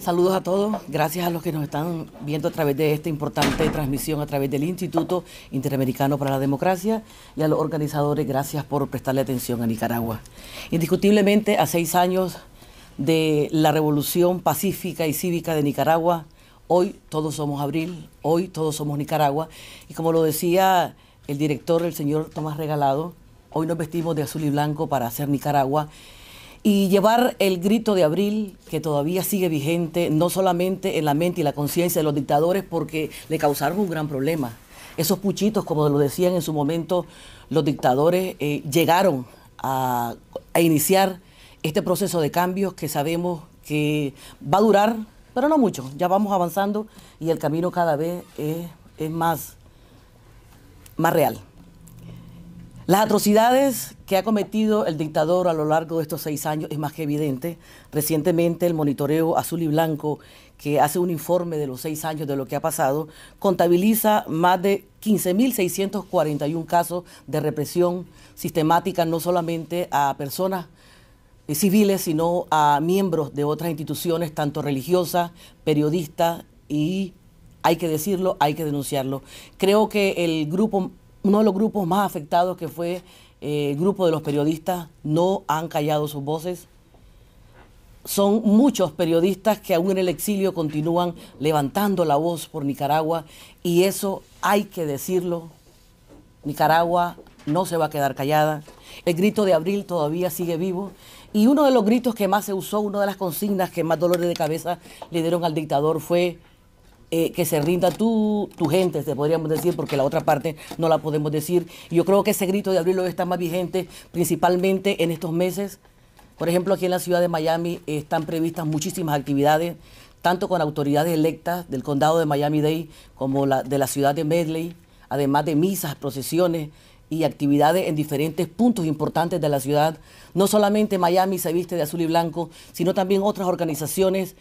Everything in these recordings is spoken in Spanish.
Saludos a todos, gracias a los que nos están viendo a través de esta importante transmisión a través del Instituto Interamericano para la Democracia y a los organizadores, gracias por prestarle atención a Nicaragua. Indiscutiblemente, a seis años de la revolución pacífica y cívica de Nicaragua, hoy todos somos Abril, hoy todos somos Nicaragua y como lo decía el director, el señor Tomás Regalado, hoy nos vestimos de azul y blanco para hacer Nicaragua y llevar el grito de abril, que todavía sigue vigente, no solamente en la mente y la conciencia de los dictadores, porque le causaron un gran problema. Esos puchitos, como lo decían en su momento los dictadores, eh, llegaron a, iniciar este proceso de cambios que sabemos que va a durar, pero no mucho. Ya vamos avanzando y el camino cada vez es, es más, más real. Las atrocidades que ha cometido el dictador a lo largo de estos seis años es más que evidente. Recientemente el monitoreo azul y blanco, que hace un informe de los seis años de lo que ha pasado, contabiliza más de 15.641 casos de represión sistemática, no solamente a personas eh, civiles, sino a miembros de otras instituciones, tanto religiosas, periodistas y hay que decirlo, hay que denunciarlo. Creo que el grupo uno de los grupos más afectados que fue eh, el grupo de los periodistas, no han callado sus voces. Son muchos periodistas que aún en el exilio continúan levantando la voz por Nicaragua y eso hay que decirlo. Nicaragua no se va a quedar callada. El grito de abril todavía sigue vivo. Y uno de los gritos que más se usó, una de las consignas que más dolores de cabeza le dieron al dictador fue eh, que se rinda tu, tu gente, se podríamos decir, porque la otra parte no la podemos decir. Yo creo que ese grito de abril lo está más vigente, principalmente en estos meses. Por ejemplo, aquí en la ciudad de Miami eh, están previstas muchísimas actividades, tanto con autoridades electas del condado de Miami-Dade como la, de la ciudad de Medley, además de misas, procesiones y actividades en diferentes puntos importantes de la ciudad. No solamente Miami se viste de azul y blanco, sino también otras organizaciones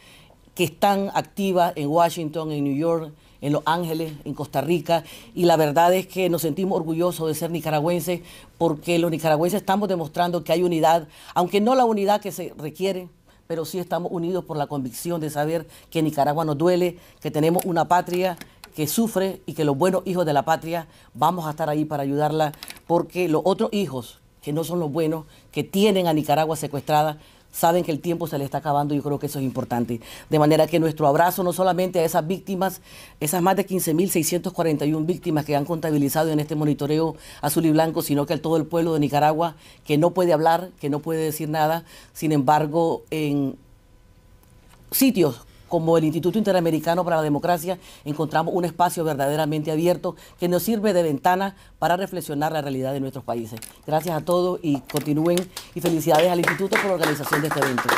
que están activas en Washington, en New York, en Los Ángeles, en Costa Rica, y la verdad es que nos sentimos orgullosos de ser nicaragüenses porque los nicaragüenses estamos demostrando que hay unidad, aunque no la unidad que se requiere, pero sí estamos unidos por la convicción de saber que Nicaragua nos duele, que tenemos una patria que sufre y que los buenos hijos de la patria vamos a estar ahí para ayudarla, porque los otros hijos, que no son los buenos, que tienen a Nicaragua secuestrada, saben que el tiempo se le está acabando y yo creo que eso es importante. De manera que nuestro abrazo no solamente a esas víctimas, esas más de 15.641 víctimas que han contabilizado en este monitoreo azul y blanco, sino que a todo el pueblo de Nicaragua que no puede hablar, que no puede decir nada, sin embargo, en sitios como el Instituto Interamericano para la Democracia, encontramos un espacio verdaderamente abierto que nos sirve de ventana para reflexionar la realidad de nuestros países. Gracias a todos y continúen y felicidades al Instituto por la organización de este evento.